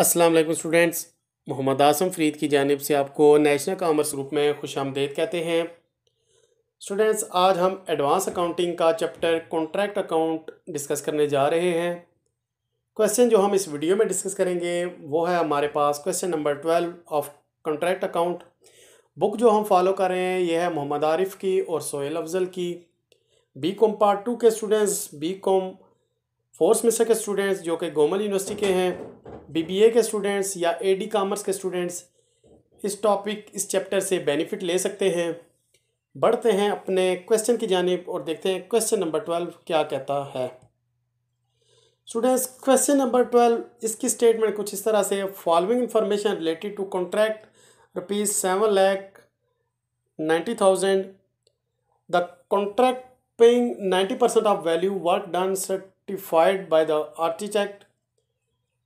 अस्सलाम वालेकुम स्टूडेंट्स मोहम्मद आसम फरीद की जानब से आपको नेशनल कामर्स ग्रुप में खुश आमदेद कहते हैं स्टूडेंट्स आज हम एडवांस अकाउंटिंग का चैप्टर कॉन्ट्रैक्ट अकाउंट डिस्कस करने जा रहे हैं क्वेश्चन जो हम इस वीडियो में डिस्कस करेंगे वो है हमारे पास question number twelve of contract account book जो हम फॉलो कर रहे हैं यह है मोहम्मद आरिफ की और सोहेल अफजल की बी कॉम पार्ट टू के students B com fourth semester के स्टूडेंट्स जो कि गोमल यूनिवर्सिटी के हैं बीबीए के स्टूडेंट्स या एडी कॉमर्स के स्टूडेंट्स इस टॉपिक इस चैप्टर से बेनिफिट ले सकते हैं बढ़ते हैं अपने क्वेश्चन की जानब और देखते हैं क्वेश्चन नंबर ट्वेल्व क्या कहता है स्टूडेंट्स क्वेश्चन नंबर ट्वेल्व इसकी स्टेटमेंट कुछ इस तरह से following information related to contract rupees seven lakh ninety thousand the contract paying ninety percent of value work done set certified by the architect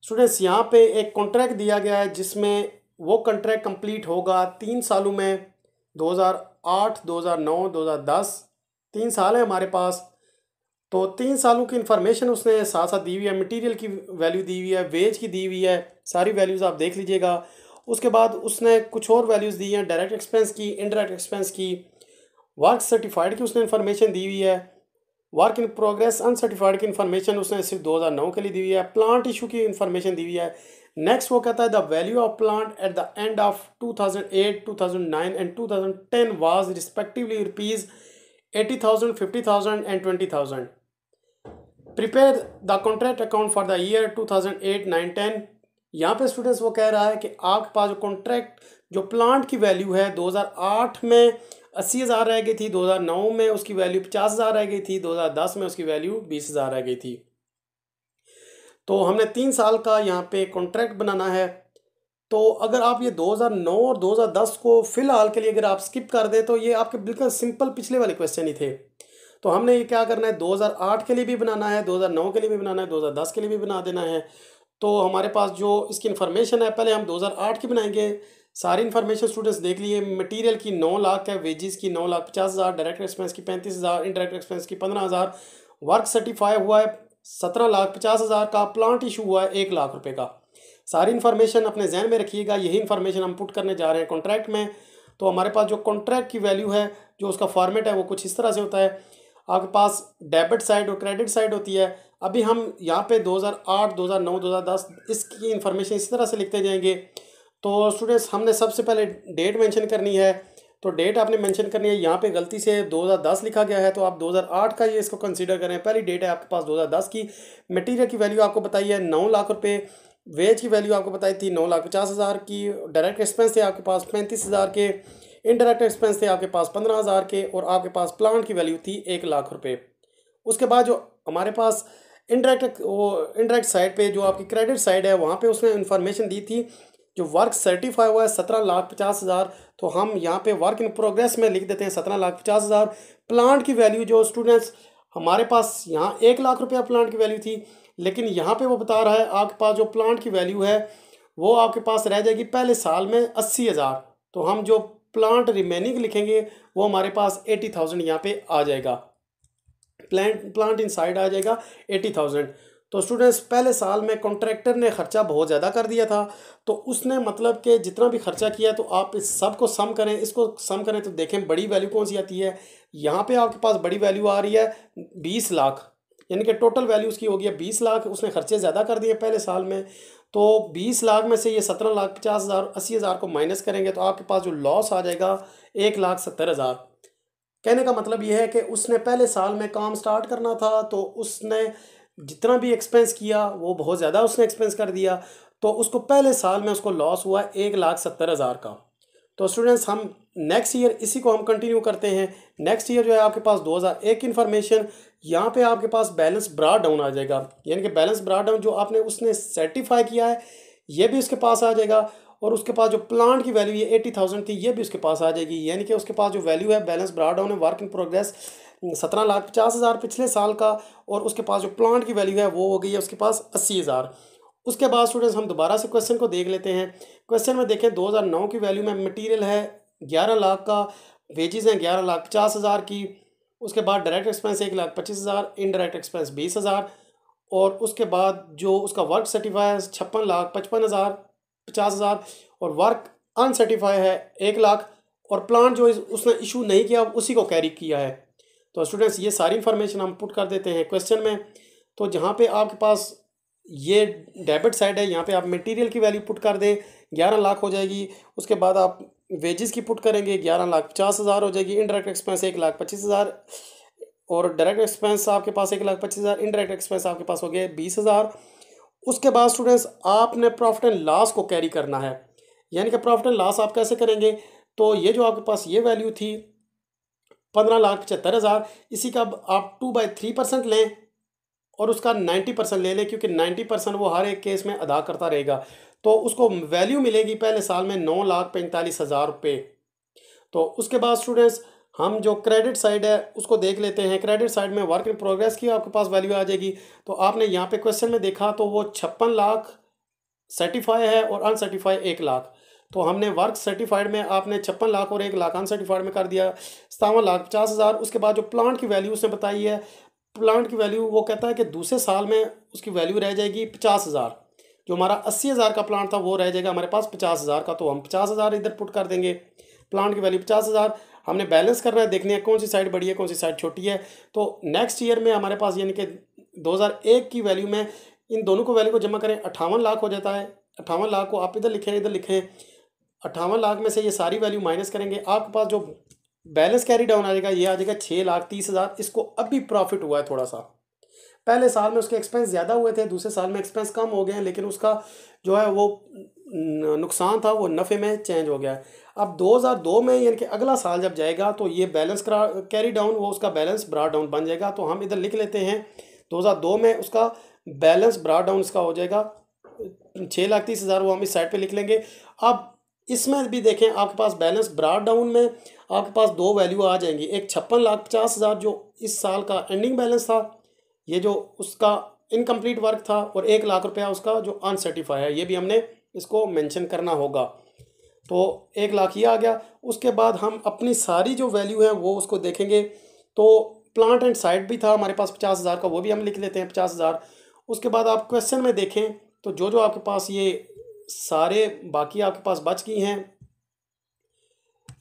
students यहाँ पे एक कॉन्ट्रैक्ट दिया गया है जिसमें वो कॉन्ट्रैक्ट कंप्लीट होगा तीन सालों में 2008, 2009, 2010 तीन साल है हमारे पास तो तीन सालों की इन्फॉर्मेशन उसने साथ साथ दी हुई है मटीरियल की वैल्यू दी हुई है वेज की दी हुई है सारी वैल्यूज़ आप देख लीजिएगा उसके बाद उसने कुछ और वैल्यूज़ दी हैं डायरेक्ट एक्सपेंस की इनडायरेक्ट एक्सपेंस की वर्क सर्टिफाइड की उसने इन्फॉर्मेशन दी हुई है वर्क इन प्रोग्रेस अनसर्टिफाइड की इन्फॉर्मेशन उसने सिर्फ 2009 के लिए दी हुई है प्लांट इशू की इन्फॉर्मेशन दी हुई है नेक्स्ट वो कहता है the value of plant at the end of 2008, 2009 and 2010 was respectively rupees eighty thousand fifty thousand and twenty thousand prepare the contract account for the year two thousand eight nine ten यहाँ पे students वो कह रहा है कि आपके पास जो contract जो प्लांट की वैल्यू है दो हज़ार आठ में अस्सी हज़ार रह गई थी 2009 में उसकी वैल्यू पचास हज़ार रह गई थी 2010 में उसकी वैल्यू बीस हज़ार रह गई थी तो हमने तीन साल का यहाँ पे कॉन्ट्रैक्ट बनाना है तो अगर आप ये 2009 और 2010 को फ़िलहाल के लिए अगर आप स्किप कर दें तो ये आपके बिल्कुल सिंपल पिछले वाले क्वेश्चन ही थे तो हमने ये क्या करना है 2008 के लिए भी बनाना है 2009 के लिए भी बनाना है 2010 के लिए भी बना देना है तो हमारे पास जो इसकी इन्फॉर्मेशन है पहले हम 2008 की बनाएंगे सारी इन्फॉर्मेशन स्टूडेंट्स देख लिए मटेरियल की नौ लाख है वेजेस की नौ लाख पचास हज़ार डायरेक्ट एक्सपेंस की पैंतीस हज़ार इंडायरेक्ट एक्सपेंस की पंद्रह हज़ार वर्क सर्टिफाई हुआ है सत्रह लाख पचास हज़ार का प्लांट इशू हुआ है एक लाख रुपये का सारी इन्फॉर्मेशन अपने जहन में रखिएगा यही इन्फॉर्मेशन हम पुट करने जा रहे हैं कॉन्ट्रैक्ट में तो हमारे पास जो कॉन्ट्रैक्ट की वैल्यू है जो उसका फॉर्मेट है वो कुछ इस तरह से होता है आपके पास डेबिट साइड और क्रेडिट साइड होती है अभी हम यहाँ नौ दो हज़ार दस इसकी इन्फॉर्मेशन इस तरह से लिखते जाएंगे तो स्टूडेंट्स हमने सबसे पहले डेट मेंशन करनी है तो डेट आपने मेंशन करनी है यहाँ पे गलती से 2010 लिखा गया है तो आप 2008 का ये इसको कंसीडर करें पहली डेट है आपके पास 2010 की मटेरियल की वैल्यू आपको बताई है नौ लाख रुपये वेज की वैल्यू आपको बताई थी नौ लाख पचास हज़ार की डायरेक्ट एक्सपेंस थे आपके पास पैंतीस हज़ार के इनडायरेक्ट एक्सपेंस थे आपके पास पंद्रह हज़ार के और आपके पास प्लांट की वैल्यू थी एक लाख रुपये उसके बाद जो हमारे पास इनडायरेक्ट वो इनडायरेक्ट साइड पे जो आपकी क्रेडिट साइड है वहाँ पे उसने इन्फॉर्मेशन दी थी जो वर्क सर्टिफाई हुआ है सत्रह लाख पचास हज़ार तो हम यहाँ पे वर्क इन प्रोग्रेस में लिख देते हैं सत्रह लाख पचास हज़ार प्लांट की वैल्यू जो स्टूडेंट्स हमारे पास यहाँ एक लाख रुपया प्लांट की वैल्यू थी लेकिन यहाँ पे वो बता रहा है आपके पास जो प्लांट की वैल्यू है वो आपके पास रह जाएगी पहले साल में अस्सी हज़ार तो हम जो प्लांट रिमेनिंग लिखेंगे वो हमारे पास एटी थाउजेंड यहाँ पे आ जाएगा प्लांट प्लांट इन साइड आ जाएगा एटी थाउजेंड तो स्टूडेंट्स पहले साल में कॉन्ट्रैक्टर ने खर्चा बहुत ज़्यादा कर दिया था तो उसने मतलब कि जितना भी खर्चा किया तो आप इस सब को सम करें इसको सम करें तो देखें बड़ी वैल्यू कौन सी आती है यहाँ पे आपके पास बड़ी वैल्यू आ रही है बीस लाख यानी कि टोटल वैल्यू उसकी होगी बीस लाख उसने खर्चे ज़्यादा कर दिए पहले साल में तो बीस लाख में से ये सत्रह लाख पचास हज़ार अस्सी हज़ार को माइनस करेंगे तो आपके पास जो लॉस आ जाएगा एक लाख सत्तर हज़ार कहने का मतलब ये है कि उसने पहले साल में काम स्टार्ट करना था तो उसने जितना भी एक्सपेंस किया वो बहुत ज़्यादा उसने एक्सपेंस कर दिया तो उसको पहले साल में उसको लॉस हुआ एक लाख सत्तर हज़ार का तो स्टूडेंट्स हम नेक्स्ट ईयर इसी को हम कंटिन्यू करते हैं नेक्स्ट ईयर जो है आपके पास 2001 एक इन्फॉर्मेशन यहाँ पे आपके पास बैलेंस ब्रॉड डाउन आ जाएगा यानी कि बैलेंस ब्रॉड डाउन जो आपने उसने सर्टिफाई किया है ये भी उसके पास आ जाएगा और उसके पास जो प्लांट की वैल्यू ये एटी थाउजेंड थी ये भी उसके पास आ जाएगी यानी कि उसके पास जो वैल्यू है बैलेंस ब्रॉड डाउन है वर्क इन प्रोग्रेस सत्रह लाख पचास हज़ार पिछले साल का और उसके पास जो प्लांट की वैल्यू है वो हो गई है उसके पास अस्सी हज़ार उसके बाद स्टूडेंट्स हम दोबारा से क्वेश्चन को देख लेते हैं क्वेश्चन में देखें 2009 की वैल्यू में मटेरियल है ग्यारह लाख का वेजेस हैं ग्यारह लाख पचास हज़ार की उसके बाद डायरेक्ट एक्सपेंस एक लाख पच्चीस हज़ार इनडायरेक्ट एक्सपेंस बीस हज़ार और उसके बाद जो उसका वर्क सर्टिफाई है छप्पन लाख पचपन हज़ार पचास हज़ार और वर्क अनसर्टिफाई है एक लाख और प्लांट जो उसने इशू नहीं किया उसी को कैरी किया है तो स्टूडेंट्स ये सारी इन्फॉर्मेशन हम पुट कर देते हैं क्वेश्चन में तो जहाँ पे आपके पास ये डेबिट साइड है यहाँ पे आप मटेरियल की वैल्यू पुट कर दें ग्यारह लाख हो जाएगी उसके बाद आप वेजेस की पुट करेंगे ग्यारह लाख पचास हज़ार हो जाएगी इनडायरेक्ट एक्सपेंस एक लाख पच्चीस हज़ार और डायरेक्ट एक्सपेंस आपके पास एक लाख पच्चीस हज़ार इनडायरेक्ट एक्सपेंस आपके पास हो गया बीस हज़ार उसके बाद स्टूडेंट्स आपने प्रॉफिट एंड लॉस को कैरी करना है यानी कि प्रॉफिट एंड लॉस आप कैसे करेंगे तो ये जो आपके पास ये वैल्यू थी पंद्रह लाख पचहत्तर हज़ार इसी का आप टू बाई थ्री परसेंट लें और उसका नाइन्टी परसेंट ले लें क्योंकि नाइन्टी परसेंट वो हर एक केस में अदा करता रहेगा तो उसको वैल्यू मिलेगी पहले साल में नौ लाख पैंतालीस हज़ार रुपये तो उसके बाद स्टूडेंट्स हम जो क्रेडिट साइड है उसको देख लेते हैं क्रेडिट साइड में वर्क इन प्रोग्रेस की आपके पास वैल्यू आ जाएगी तो आपने यहाँ पर क्वेश्चन में देखा तो वो छप्पन लाख सर्टिफाई है और अनसर्टिफाई एक लाख तो हमने वर्क सर्टिफाइड में आपने छप्पन लाख और एक लाख अनसर्टिफाइड में कर दिया सतावन लाख पचास हज़ार उसके बाद जो प्लांट की वैल्यू उसने बताई है प्लांट की वैल्यू वो कहता है कि दूसरे साल में उसकी वैल्यू रह जाएगी पचास हज़ार जो हमारा अस्सी हज़ार का प्लांट था वो रह जाएगा हमारे पास पचास हज़ार का तो हम पचास हज़ार इधर पुट कर देंगे प्लांट की वैल्यू पचास हज़ार हमने बैलेंस करना है देखने है कौन सी साइड बड़ी है कौन सी साइड छोटी है तो नेक्स्ट ईयर में हमारे पास यानी कि एक की वैल्यू में इन दोनों को वैल्यू को जमा करें अट्ठावन लाख हो जाता है अट्ठावन लाख को आप इधर लिखें इधर लिखें अट्ठावन लाख में से ये सारी वैल्यू माइनस करेंगे आपके पास जो बैलेंस कैरी डाउन आ जाएगा ये आ जाएगा छः लाख तीस हज़ार इसको अभी प्रॉफिट हुआ है थोड़ा सा पहले साल में उसके एक्सपेंस ज़्यादा हुए थे दूसरे साल में एक्सपेंस कम हो गए हैं लेकिन उसका जो है वो नुकसान था वो नफ़े में चेंज हो गया है अब 2002 में यानी कि अगला साल जब जाएगा तो ये बैलेंस कैरी डाउन वो उसका बैलेंस ब्रा डाउन बन जाएगा तो हम इधर लिख लेते हैं 2002 में उसका बैलेंस ब्रा डाउन इसका हो जाएगा छः लाख तीस हज़ार वो हम इस साइड पे लिख लेंगे अब इसमें भी देखें आपके पास बैलेंस ब्राड डाउन में आपके पास दो वैल्यू आ जाएंगी एक छप्पन लाख पचास हज़ार जो इस साल का एंडिंग बैलेंस था ये जो उसका इनकम्प्लीट वर्क था और एक लाख रुपया उसका जो अनसर्टिफाई है ये भी हमने इसको मैंशन करना होगा तो एक लाख ये आ गया उसके बाद हम अपनी सारी जो वैल्यू है वो उसको देखेंगे तो प्लांट एंड साइट भी था हमारे पास पचास हज़ार का वो भी हम लिख लेते हैं पचास हज़ार उसके बाद आप क्वेश्चन में देखें तो जो जो आपके पास ये सारे बाकी आपके पास बच गई हैं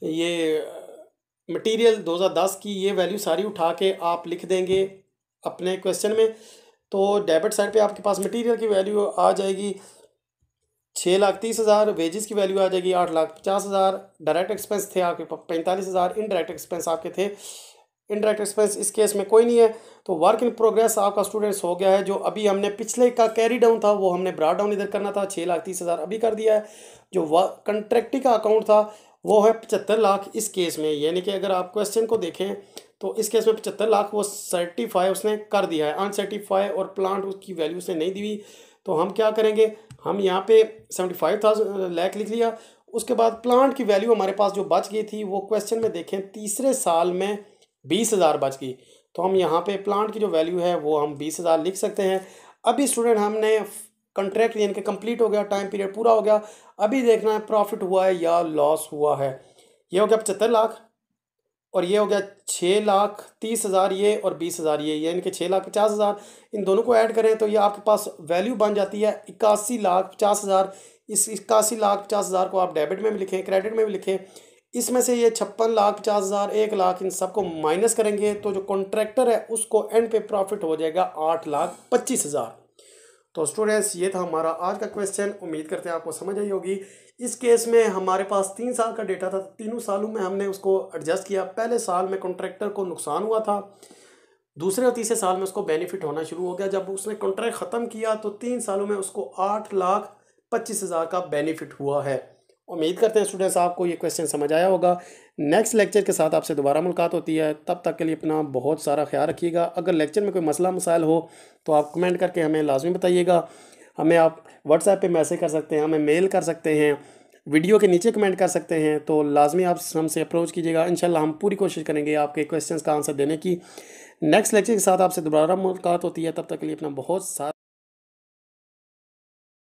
ये मटेरियल 2010 की ये वैल्यू सारी उठा के आप लिख देंगे अपने क्वेश्चन में तो डेबिट साइड पे आपके पास मटेरियल की वैल्यू आ जाएगी छः लाख तीस हज़ार वेजेस की वैल्यू आ जाएगी आठ लाख पचास हज़ार डायरेक्ट एक्सपेंस थे आपके पैंतालीस हज़ार इनडायरेक्ट एक्सपेंस आपके थे इनडायरेक्ट एक्सपेंस इस केस में कोई नहीं है तो वर्क इन प्रोग्रेस आपका स्टूडेंट्स हो गया है जो अभी हमने पिछले का कैरी डाउन था वो हमने ब्राड डाउन इधर करना था छः लाख तीस हज़ार अभी कर दिया है जो कंट्रैक्टी का अकाउंट था वो है पचहत्तर लाख इस केस में यानी कि अगर आप क्वेश्चन को देखें तो इस केस में पचहत्तर लाख वो सर्टिफाई उसने कर दिया है अनसर्टिफाई और प्लांट उसकी वैल्यू उसने नहीं दी तो हम क्या करेंगे हम यहाँ पे सेवेंटी फाइव थाउजेंड लैक लिख लिया उसके बाद प्लांट की वैल्यू हमारे पास जो बच गई थी वो क्वेश्चन में देखें तीसरे साल में बीस हज़ार बच गई तो हम यहाँ पे प्लांट की जो वैल्यू है वो हम बीस हज़ार लिख सकते हैं अभी स्टूडेंट हमने कंट्रैक्ट यानी कि कंप्लीट हो गया टाइम पीरियड पूरा हो गया अभी देखना है प्रॉफिट हुआ है या लॉस हुआ है ये हो गया पचहत्तर लाख और ये हो गया छः लाख तीस हज़ार ये और बीस हज़ार ये यानी कि छः लाख पचास हज़ार इन दोनों को ऐड करें तो ये आपके पास वैल्यू बन जाती है इक्यासी लाख पचास हज़ार इस इक्यासी लाख पचास हज़ार को आप डेबिट में भी लिखें क्रेडिट में भी लिखें इसमें से ये छप्पन लाख पचास हज़ार एक लाख इन सबको माइनस करेंगे तो जो कॉन्ट्रैक्टर है उसको एंड पे प्रॉफिट हो जाएगा आठ लाख पच्चीस हज़ार तो स्टूडेंट्स ये था हमारा आज का क्वेश्चन उम्मीद करते हैं आपको समझ आई होगी इस केस में हमारे पास तीन साल का डेटा था तीनों सालों में हमने उसको एडजस्ट किया पहले साल में कॉन्ट्रैक्टर को नुकसान हुआ था दूसरे और तीसरे साल में उसको बेनिफिट होना शुरू हो गया जब उसने कॉन्ट्रैक्ट ख़त्म किया तो तीन सालों में उसको आठ लाख पच्चीस हज़ार का बेनिफिट हुआ है उम्मीद करते हैं स्टूडेंट्स आपको ये क्वेश्चन समझ आया होगा नेक्स्ट लेक्चर के साथ आपसे दोबारा मुलाकात होती है तब तक के लिए अपना बहुत सारा ख्याल रखिएगा अगर लेक्चर में कोई मसला मसाइल हो तो आप कमेंट करके हमें लाजमी बताइएगा हमें आप व्हाट्सएप पे मैसेज कर सकते हैं हमें मेल कर सकते हैं वीडियो के नीचे कमेंट कर सकते हैं तो लाजमी आप हमसे अप्रोच कीजिएगा इंशाल्लाह हम पूरी कोशिश करेंगे आपके क्वेश्चन का आंसर देने की नेक्स्ट लेक्चर के साथ आपसे दोबारा मुलाकात होती है तब तक के लिए अपना बहुत सारा